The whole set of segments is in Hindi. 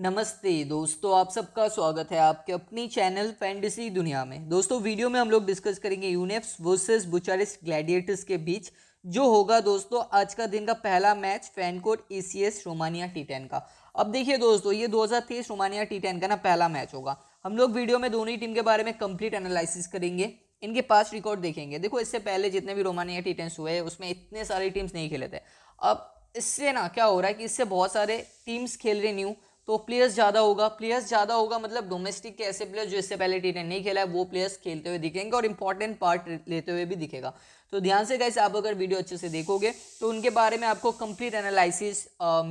नमस्ते दोस्तों आप सबका स्वागत है आपके अपनी चैनल फैंटेसी दुनिया में दोस्तों वीडियो में हम लोग डिस्कस करेंगे यूनेफ्स वर्सेस बुचारिस ग्लैडिएटर्स के बीच जो होगा दोस्तों आज का दिन का पहला मैच फैनकोट एस रोमानिया टी टेन का अब देखिए दोस्तों ये 2023 रोमानिया टी टेन का ना पहला मैच होगा हम लोग वीडियो में दोनों ही टीम के बारे में कंप्लीट एनालिसिस करेंगे इनके पास रिकॉर्ड देखेंगे देखो इससे पहले जितने भी रोमानिया टी टेन्स हुए उसमें इतने सारी टीम्स नहीं खेले थे अब इससे ना क्या हो रहा है कि इससे बहुत सारे टीम्स खेल रहे न्यू तो प्लेयर्स ज़्यादा होगा प्लेयर्स ज़्यादा होगा मतलब डोमेस्टिक के ऐसे प्लेयर्स जो इससे पहले टी नहीं खेला है वो प्लेयर्स खेलते हुए दिखेंगे और इंपॉर्टेंट पार्ट लेते हुए भी दिखेगा तो ध्यान से कैसे आप अगर वीडियो अच्छे से देखोगे तो उनके बारे में आपको कंप्लीट एनालिसिस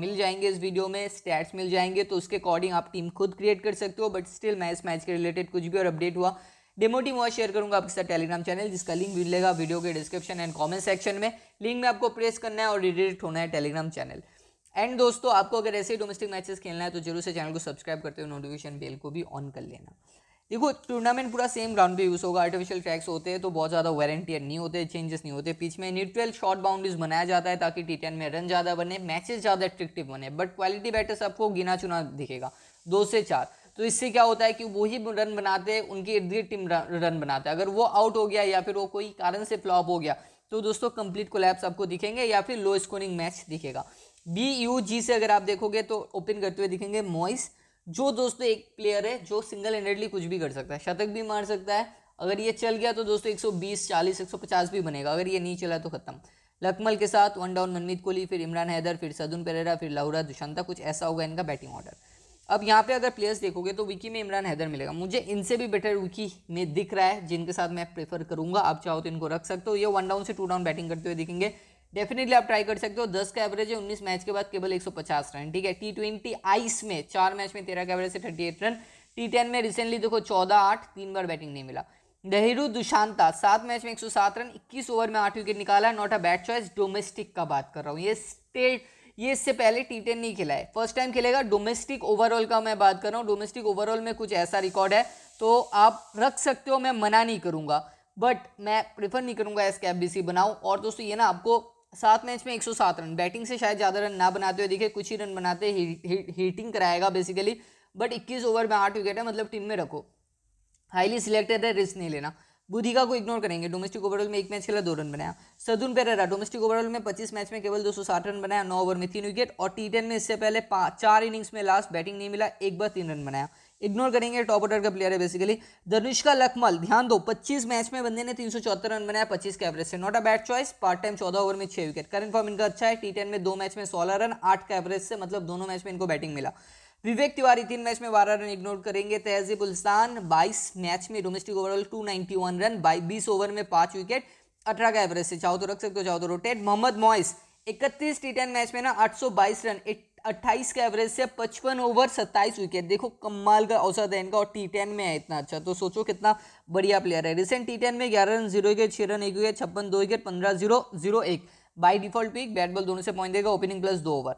मिल जाएंगे इस वीडियो में स्टैट्स मिल जाएंगे तो उसके अकॉर्डिंग आप टीम खुद क्रिएट कर सकते हो बट स्टिल मैं इस मैच के रिलेटेड कुछ भी और अपडेट हुआ डेमो टीम हुआ शेयर करूंगा आपके साथ टेलीग्राम चैनल जिसका लिंक मिलेगा वीडियो के डिस्क्रिप्शन एंड कमेंट सेक्शन में लिंक में आपको प्रेस करना है और रिडेक्ट होना है टेलीग्राम चैनल एंड दोस्तों आपको अगर ऐसे ही डोमेस्टिक मैचेस खेलना है तो जरूर से चैनल को सब्सक्राइब करते हुए नोटिफिकेशन बेल को भी ऑन कर लेना देखो टूर्नामेंट पूरा सेम ग्राउंड पे यूज़ होगा आर्टिफिशियल ट्रैक्स होते हैं तो बहुत ज़्यादा वारंटियर नहीं होते चेंजेस नहीं होते पिच में न्यूट्रल शॉर्ट बाउंड्रीज बनाया जाता है ताकि टी टेन में रन ज़्यादा बने मैचेस ज़्यादा एट्रेक्टिव बने बट क्वालिटी बैटर्स आपको गिना चुना दिखेगा दो से चार तो इससे क्या होता है कि वही रन बनाते हैं उनकी इर्द गिर्द टीम रन बनाता है अगर वो आउट हो गया या फिर वो कोई कारण से फ्लॉप हो गया तो दोस्तों कंप्लीट कोलैप्स आपको दिखेंगे या फिर लो स्कोरिंग मैच दिखेगा बी यू जी से अगर आप देखोगे तो ओपन करते हुए दिखेंगे मॉइस जो दोस्तों एक प्लेयर है जो सिंगल हैंडेडली कुछ भी कर सकता है शतक भी मार सकता है अगर ये चल गया तो दोस्तों 120 40 150 भी बनेगा अगर ये नहीं चला तो खत्म लकमल के साथ वन डाउन मनमीत कोहली फिर इमरान हैदर फिर सदुन पेरेरा फिर लाहौरा दुशांता कुछ ऐसा होगा इनका बैटिंग ऑर्डर अब यहाँ पे अगर प्लेयर्स देखोगे तो विकी में इमरान हैदर मिलेगा मुझे इनसे भी बेटर विकी में दिख रहा है जिनके साथ मैं प्रेफर करूंगा आप चाहो तो इनको रख सकते हो ये वन डाउन से टू डाउन बैटिंग करते हुए दिखेंगे डेफिनेटली आप ट्राई कर सकते हो दस का एवरेज है उन्नीस मैच के बाद केवल एक सौ पचास रन ठीक है टी ट्वेंटी आइस में चार मैच में तेरह का एवरेज से thirty eight run T ten में रिसेंटली देखो चौदह आठ तीन बार बैटिंग नहीं मिला नेहरू दुशांता सात मैच में एक सौ सात रन इक्कीस ओवर में आठ विकेट निकाला not a bad choice domestic का बात कर रहा हूँ ये स्टेट ये इससे पहले टी टेन नहीं खेला है फर्स्ट टाइम खेलेगा डोमेस्टिक ओवरऑल का मैं बात कर रहा हूँ डोमेस्टिक ओवरऑल में कुछ ऐसा रिकॉर्ड है तो आप रख सकते हो मैं मना नहीं करूँगा बट मैं प्रिफर नहीं करूँगा एस के बी सी बनाऊँ और दोस्तों ये ना आपको सात मैच में 107 रन बैटिंग से शायद ज़्यादा रन ना बनाते हुए दिखे कुछ ही रन बनाते हीटिंग कराएगा बेसिकली बट 21 ओवर में आठ विकेट है मतलब टीम में रखो हाईली सिलेक्टेड है रिस्क नहीं लेना बुधिका को इग्नोर करेंगे डोमेस्टिक ओवरऑल में एक मैच खेला दो रन बनाया सदुन पेरेरा डोमेस्टिक ओवरऑल में 25 मैच में केवल 260 रन बनाया नौ ओवर में तीन विकेट और टी टेन में इससे पहले चार इनिंग्स में लास्ट बैटिंग नहीं मिला एक बार तीन रन बनाया इग्नोर करेंगे टॉप ऑर्डर का प्लेयर है बेसिकली धनुष्का लखमल ध्यान दो 25 मैच में बंदे ने तीन रन बनाया 25 के एवरेज से not a bad choice part time 14 over में 6 विकेट करंट फॉर्म इनका अच्छा है टी टेन में दो मैच में 16 रन 8 के एवरेज से मतलब दोनों मैच में इनको बैटिंग मिला विवेक तिवारी तीन मैच में बारह रन इग्नोर करेंगे तहजीब उल्सान बाईस मैच में domestic overall two ninety one run by बीस ओवर में पांच विकेट अठारह का एवरेज से चाहो तो रख सकते हो चाहो तो रोटेट मोहम्मद मॉइस इकतीस टी टेन मैच में ना आठ सौ बाईस रन अट्ठाईस का एवरेज से पचपन ओवर सत्ताईस विकेट देखो कमाल का औसत है इनका और टी टेन में है इतना अच्छा तो सोचो कितना बढ़िया प्लेयर है रिसेंट टी टेन में ग्यारह रन जीरो विकेट छः रन एक विकेट छप्पन दो विकेट पंद्रह जीरो जीरो एक by default pick bat ball दोनों से पॉइंट देगा ओपनिंग प्लस दो ओवर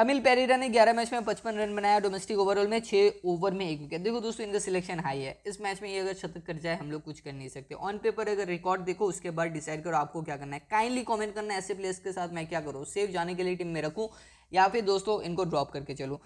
अमिल पेरेरा ने 11 मैच में 55 रन बनाया डोमेस्टिक ओवरऑल में 6 ओवर में एक विकेट देखो दोस्तों इनका सिलेक्शन हाई है इस मैच में ये अगर शतक कर जाए हम लोग कुछ कर नहीं सकते ऑन पेपर अगर रिकॉर्ड देखो उसके बाद डिसाइड करो आपको क्या करना है काइंडली कमेंट करना है ऐसे प्लेयर्स के साथ मैं क्या करूँ सेफ जाने के लिए टीम में रखूँ या फिर दोस्तों इनको ड्रॉप करके चलूँ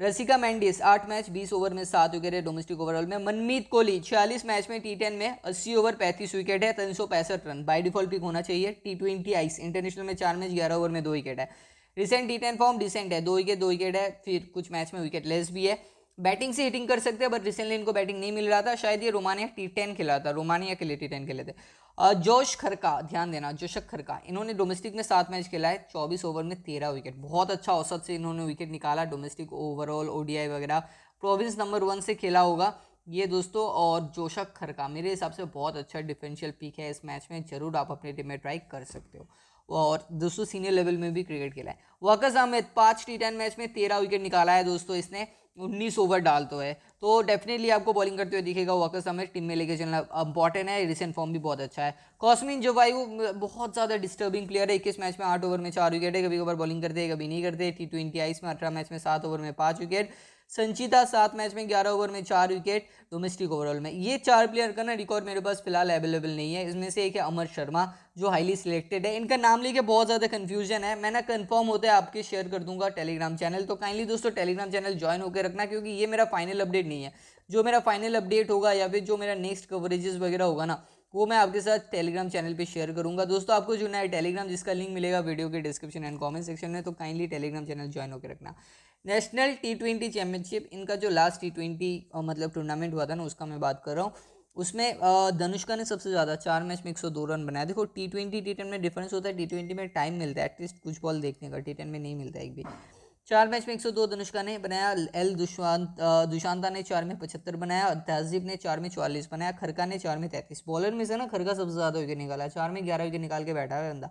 रसिका मैंडिस आठ मैच बीस ओवर में सात विकेट है डोमेस्टिक ओवरऑल में मनमीत कोहली छियालीस मैच में टी टेन में अस्सी ओवर पैंतीस विकेट है तीन सौ पैंसठ रन बाई डिफॉल्ट पिक होना चाहिए टी ट्वेंटी आइस इंटरनेशनल में चार मैच ग्यारह ओवर में दो विकेट है recent T ten form decent है दो विकेट दो विकेट है फिर कुछ मैच में विकेट लेस भी है बैटिंग से हिटिंग कर सकते हैं बट रिसेंटली इनको बैटिंग नहीं मिल रहा था शायद ये रोमानिया टी टेन खेला था रोमानिया के लिए टी टेन खेले थे जोश खरका ध्यान देना जोशक खरका इन्होंने डोमेस्टिक में सात मैच खेला है चौबीस ओवर में तेरह विकेट बहुत अच्छा औसत से इन्होंने विकेट निकाला डोमेस्टिक ओवरऑल ओडीआई वगैरह प्रोविंस नंबर वन से खेला होगा ये दोस्तों और जोशक खरका मेरे हिसाब से बहुत अच्छा डिफेंशियल पिक है इस मैच में ज़रूर आप अपनी टीम में ट्राई कर सकते हो और दोस्तों सीनियर लेवल में भी क्रिकेट खेला है वकस अहमद पाँच टी टेन मैच में तेरह विकेट निकाला है दोस्तों इसने उन्नीस ओवर डाल तो है तो डेफिनेटली आपको बॉलिंग करते हुए दिखेगा वॉकर हमें टीम में लेके चलना इंपॉर्टेंट है रिसेंट फॉर्म भी बहुत अच्छा है कॉस्मिन जो भाई वो बहुत ज़्यादा डिस्टर्बिंग प्लेयर है इक्कीस मैच में आठ ओवर में चार विकेट है कभी कभार बॉलिंग करते हैं कभी नहीं करते टी ट्वेंटी आईस में अठारह मैच में सात ओवर में पाँच विकेट संचिता सात मैच में ग्यारह ओवर में चार विकेट डोमेस्टिक ओवरऑल में ये चार प्लेयर का ना रिकॉर्ड मेरे पास फिलहाल अवेलेबल नहीं है इसमें से एक है अमर शर्मा जो हाईली सिलेक्टेड है इनका नाम लेके बहुत ज़्यादा कन्फ्यूजन है मैं ना कंफर्म होता है आपके शेयर कर दूंगा टेलीग्राम चैनल तो काइंडली दोस्तों टेलीग्राम चैनल ज्वाइन होकर रखना क्योंकि ये मेरा फाइनल अपडेट नहीं है जो मेरा फाइनल अपडेट होगा या फिर जो मेरा नेक्स्ट कवरेजेस वगैरह होगा ना वो मैं आपके साथ टेलीग्राम चैनल पे शेयर करूंगा दोस्तों आपको जो नया टेलीग्राम जिसका लिंक मिलेगा वीडियो के डिस्क्रिप्शन एंड कमेंट सेक्शन में तो काइंडली टेलीग्राम चैनल ज्वाइन होकर रखना नेशनल टी ट्वेंटी चैम्पियनशिप इनका जो लास्ट टी ट्वेंटी मतलब टूर्नामेंट हुआ था ना उसका मैं बात कर रहा हूँ उसमें धनुष्का ने सबसे ज़्यादा चार मैच में एक सौ दो रन बनाया देखो टी ट्वेंटी टी टेन में डिफरेंस होता है टी ट्वेंटी में टाइम मिलता है एटलीस्ट कुछ बॉल देखने का टी टेन में नहीं मिलता एक भी चार मैच में एक सौ दो धनुष्का ने बनाया एल दुष्वांत दुशांता ने चार में पचहत्तर बनाया और तहजीब ने चार में चौवालीस बनाया खरका ने चार में तैंतीस बॉलर में से ना खरका सबसे ज़्यादा विकेट निकाला है चार में ग्यारह विकेट निकाल के बैठा है बंदा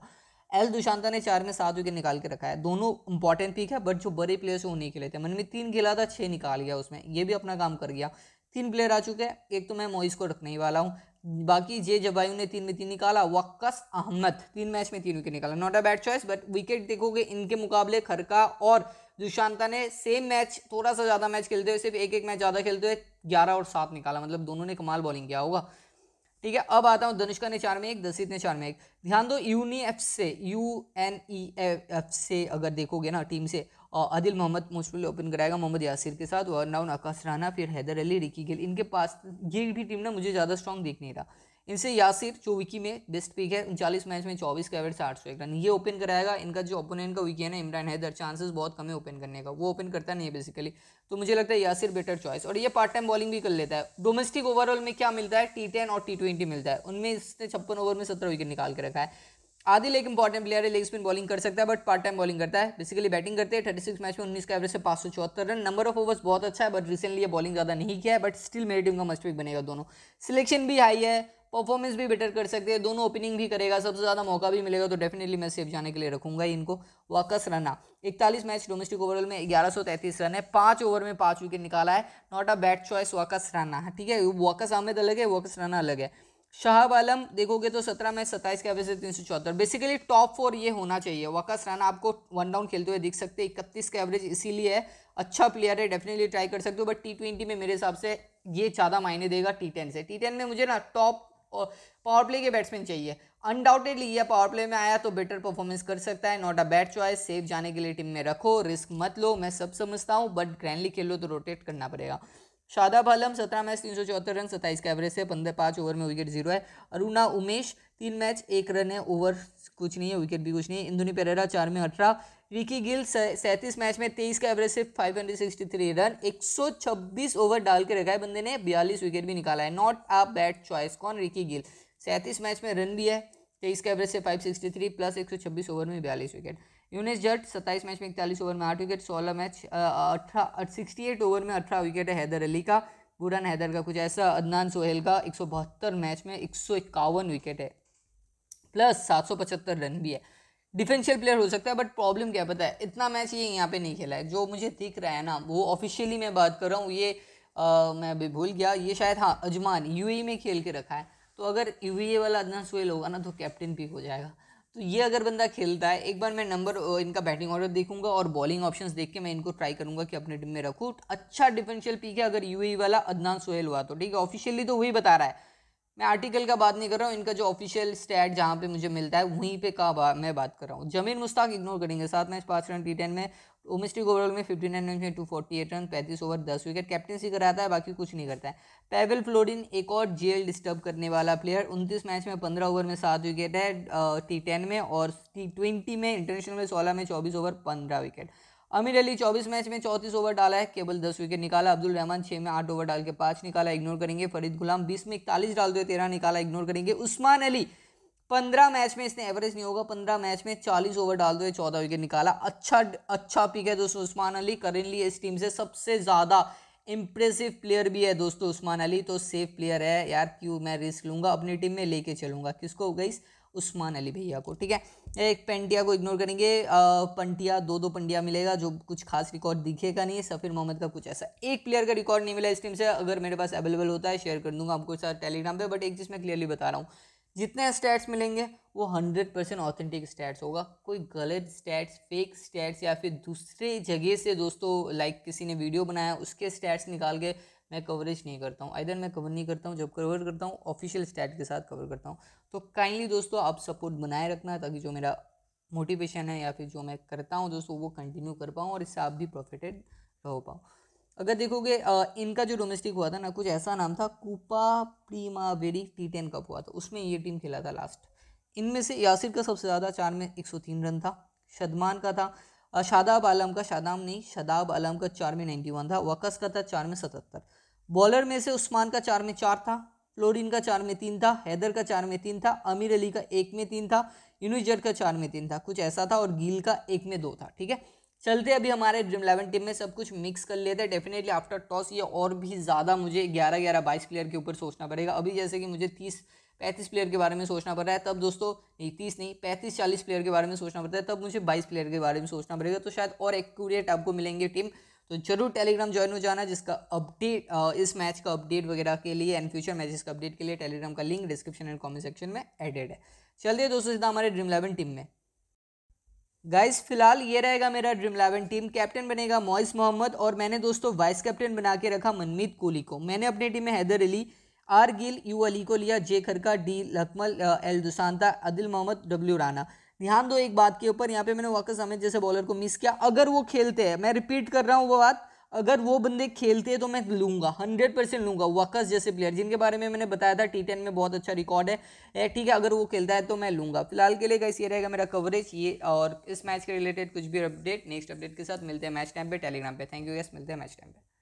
एल दुशांता ने चार में सात विकेट निकाल के रखा है दोनों इंपॉर्टेंट पिक है बट जो बड़े प्लेयर्स हैं वो नहीं खेले थे मन में तीन खेला था छः निकाल गया उसमें ये भी अपना काम कर गया तीन प्लेयर आ चुके हैं एक तो मैं मोइस को रखने ही वाला हूँ बाकी जे जबायू ने तीन में तीन निकाला वक्कस अहमद तीन मैच में तीन विकेट निकाला not a bad choice but wicket देखोगे इनके मुकाबले खरका और दुशांता ने सेम मैच थोड़ा सा ज़्यादा मैच खेलते हुए सिर्फ एक एक मैच ज़्यादा खेलते हुए ग्यारह और सात निकाला मतलब दोनों ने कमाल बॉलिंग किया होगा ठीक है अब आता हूँ धनुष्का ने चार में एक दसित ने चार में एक ध्यान दो यूनिएफ e से यू एन ई एफ से अगर देखोगे ना टीम से आदिल मोहम्मद मुश्किल ओपन कराएगा मोहम्मद यासिर के साथ वर्न डाउन आकाश राना फिर हैदर अली रिकी गिल इनके पास ये भी टीम ना मुझे ज़्यादा स्ट्रॉन्ग दिख नहीं रहा इनसे यासिर जो विकी में बेस्ट पिक है उनचालीस मैच में चौबीस का एवरेज साठ सौ एक रन ये ओपन कराएगा इनका जो ओपोनेंट का विकी है ना इमरान हैदर चांसेस बहुत कम है ओपन करने का वो ओपन करता नहीं है बेसिकली तो मुझे लगता है यासिर बेटर चॉइस और ये पार्ट टाइम बॉलिंग भी कर लेता है डोमेस्टिक ओवरऑल में क्या मिलता है टी टेन और टी ट्वेंटी मिलता है उनमें इसने छप्पन ओवर में सत्रह विकेट निकाल के रखा है आदिल एक इंपॉर्टेंट प्लेयर है लेग स्पिन बॉलिंग कर सकता है बट पार्ट टाइम बॉलिंग करता है बेसिकली बैटिंग करते हैं थर्टी सिक्स मैच में उन्नीस का एवरेज से पाँच सौ चौहत्तर रन नंबर ऑफ ओवर्स बहुत अच्छा है बट रिसेंटली ये बॉलिंग ज़्यादा नहीं किया है बट स्टिल मेरी टीम का मस्ट बनेगा दोनों सिलेक्शन भी हाई है परफॉर्मेंस भी बेटर कर सकते हैं दोनों ओपनिंग भी करेगा सबसे ज़्यादा मौका भी मिलेगा तो डेफिनेटली मैं सेफ जाने के लिए रखूंगा इनको वाकस रना इकतालीस मैच डोमेस्टिक ओवरऑल में ग्यारह सौ तैंतीस रन है पाँच ओवर में पाँच विकेट निकाला है not a bad choice Waqas Rana ठीक है वाकस अहमद अलग है वाकस राना अलग है शाहब आलम देखोगे तो सत्रह मैच सत्ताईस के एवरेज है तीन सौ चौहत्तर बेसिकली टॉप फोर ये होना चाहिए वाकस राना आपको वन डाउन खेलते हुए दिख सकते हैं इकतीस का एवरेज इसीलिए है अच्छा प्लेयर है डेफिनेटली ट्राई कर सकते हो बट टी ट्वेंटी में मेरे हिसाब से ये ज़्यादा मायने देगा टी टेन से टी टेन में मुझे ना टॉप और पावर प्ले के बैट्समैन चाहिए अनडाउटेडली यह पावर प्ले में आया तो बेटर परफॉर्मेंस कर सकता है not a bad choice safe जाने के लिए टीम में रखो रिस्क मत लो मैं सब समझता हूँ बट ग्रैंडली खेलो तो रोटेट करना पड़ेगा शादाब आलम सत्रह मैच तीन सौ चौहत्तर रन सत्ताईस का एवरेज है पंद्रह पाँच ओवर में विकेट जीरो है अरुणा उमेश तीन मैच एक रन है ओवर कुछ नहीं है विकेट भी कुछ नहीं है इंदुनी पेरेरा चार में अठारह रिकी गिल सैंतीस मैच में तेईस का एवरेज सिर्फ थ्री रन छब्बीस ओवर डाल के रखा है बंदे ने बयालीस विकेट भी निकाला है नॉट अ बैड चॉइस कौन रिकी गिल सैंतीस मैच में रन भी है तेईस का एवरेज से 563 प्लस 126 ओवर में बयालीस विकेट यूनिस जट सत्ताईस मैच में इकतालीस ओवर में आठ विकेट सोलह मैच अठारह सिक्सटी एट ओवर में अठारह विकेट है हैदर अली का बुरन हैदर का कुछ ऐसा अदनान सोहेल का एक मैच में एक विकेट है प्लस सात रन भी है डिफेंशियल प्लेयर हो सकता है बट प्रॉब्लम क्या पता है इतना मैच ये यहाँ पे नहीं खेला है जो मुझे दिख रहा है ना वो ऑफिशियली मैं बात कर रहा हूँ ये आ, मैं अभी भूल गया ये शायद हाँ अजमान यू e में खेल के रखा है तो अगर ए e वाला अदना सुहेल होगा ना तो कैप्टन पिक हो जाएगा तो ये अगर बंदा खेलता है एक बार मैं नंबर इनका बैटिंग ऑर्डर देखूंगा और बॉलिंग ऑप्शंस देख के मैं इनको ट्राई करूंगा कि अपने टीम में रखूँ अच्छा डिफेंशियल पी के अगर यूएई e वाला अदनान सोहेल हुआ तो ठीक है ऑफिशियली तो वही बता रहा है मैं आर्टिकल का बात नहीं कर रहा हूँ इनका जो ऑफिशियल स्टैट जहाँ पे मुझे मिलता है वहीं पे का बा, मैं बात कर रहा हूँ जमीन मुस्ताक इग्नोर करेंगे सात मैच पाँच रन टी टेन में डोमेस्टिक ओवरऑल में फिफ्टी नाइन रन में टू फोर्टी एट रन पैंतीस ओवर दस विकेट कैप्टनसी कराता है बाकी कुछ नहीं करता है पैवल फ्लोरिन एक और जेल डिस्टर्ब करने वाला प्लेयर उनतीस मैच में पंद्रह ओवर में सात विकेट है टी टेन में और टी ट्वेंटी में इंटरनेशनल में सोलह में चौबीस ओवर पंद्रह विकेट अमीर अली चौबीस मैच में चौंतीस ओवर डाला है केवल दस विकेट निकाला अब्दुल रहमान छः में आठ ओवर डाल के पाँच निकाला इग्नोर करेंगे फरीद गुलाम बीस में इकतालीस डाल दो तेरह निकाला इग्नोर करेंगे उस्मान अली पंद्रह मैच में इसने एवरेज नहीं होगा पंद्रह मैच में चालीस ओवर डाल दो चौदह विकेट निकाला अच्छा अच्छा पिक है दोस्तों उस्मान अली करेंटली इस टीम से सबसे ज़्यादा इम्प्रेसिव प्लेयर भी है दोस्तों उस्मान अली तो सेफ प्लेयर है यार क्यों मैं रिस्क लूँगा अपनी टीम में लेके चलूँगा किसको गईस उस्मान अली भैया को ठीक है एक पेंटिया को इग्नोर करेंगे पंटिया दो दो पंडिया मिलेगा जो कुछ खास रिकॉर्ड दिखेगा नहीं सफ़ीर मोहम्मद का कुछ ऐसा एक प्लेयर का रिकॉर्ड नहीं मिला इस टीम से अगर मेरे पास अवेलेबल होता है शेयर कर दूंगा आपको साथ टेलीग्राम पर बट एक चीज़ मैं क्लियरली बता रहा हूँ जितने स्टैट्स मिलेंगे वो हंड्रेड परसेंट ऑथेंटिक स्टैट्स होगा कोई गलत स्टैट्स फेक स्टैट्स या फिर दूसरे जगह से दोस्तों लाइक किसी ने वीडियो बनाया उसके स्टैट्स निकाल के मैं कवरेज नहीं करता हूँ इधर मैं कवर नहीं करता हूँ जब कवर करता हूँ ऑफिशियल स्टैट के साथ कवर करता हूँ तो काइंडली दोस्तों आप सपोर्ट बनाए रखना ताकि जो मेरा मोटिवेशन है या फिर जो मैं करता हूँ दोस्तों वो कंटिन्यू कर पाऊँ और इससे आप भी प्रॉफिटेड रह पाओ अगर देखोगे इनका जो डोमेस्टिक हुआ था ना कुछ ऐसा नाम था कूपा प्रीमा वेरी टी टेन कप हुआ था उसमें ये टीम खेला था लास्ट इनमें से यासिर का सबसे ज़्यादा चार में एक सौ तीन रन था शदमान का था शादाब आलम का शादाब नहीं शादाब आलम का चार में नाइन्टी वन था वकस का था चार में सतहत्तर बॉलर में से उस्मान का चार में चार था फ्लोरिन का चार में तीन था हैदर का चार में तीन था अमीर अली का एक में तीन था यूनिजट का चार में तीन था कुछ ऐसा था और गिल का एक में दो था ठीक है चलते अभी हमारे ड्रीम इलेवन टीम में सब कुछ मिक्स कर लेते हैं डेफिनेटली आफ्टर टॉस ये और भी ज़्यादा मुझे ग्यारह ग्यारह बाईस प्लेयर के ऊपर सोचना पड़ेगा अभी जैसे कि मुझे तीस पैंतीस प्लेयर के बारे में सोचना पड़ रहा है तब दोस्तों नहीं तीस नहीं पैंतीस चालीस प्लेयर के बारे में सोचना पड़ता है तब मुझे बाईस प्लेयर के बारे में सोचना पड़ेगा तो शायद और एक्यूरेट आपको मिलेंगे टीम तो जरूर टेलीग्राम ज्वाइन हो जाना जिसका अपडेट इस मैच का अपडेट वगैरह के लिए एंड फ्यूचर मैचेस का अपडेट के लिए टेलीग्राम का link description and comment section में एडेड है चलिए दोस्तों सीधा हमारे ड्रीम इलेवन टीम में गाइस फिलहाल ये रहेगा मेरा ड्रीम इलेवन टीम कैप्टन बनेगा मोइस मोहम्मद और मैंने दोस्तों वाइस कैप्टन बना के रखा मनमीत कोहली को मैंने अपनी टीम में हैदर अली आर गिल यू अली को लिया J Kharka D Lakmal L Dushantha Adil Mohammad W Rana ध्यान दो एक बात के ऊपर यहाँ पे मैंने वाकस अहमद जैसे बॉलर को मिस किया अगर वो खेलते हैं मैं रिपीट कर रहा हूँ वो बात अगर वो बंदे खेलते हैं तो मैं लूँगा हंड्रेड परसेंट लूँगा वकस जैसे प्लेयर जिनके बारे में मैंने बताया था टी टेन में बहुत अच्छा रिकॉर्ड है ठीक है अगर वो खेलता है तो मैं लूँगा फिलहाल के लिए कैसे रहेगा मेरा कवरेज ये और इस मैच के रिलेटेड कुछ भी अपडेट नेक्स्ट अपडेट के साथ मिलते हैं मैच टाइम पे टेलीग्राम पे थैंक यू यस मिलते हैं मैच टाइम पर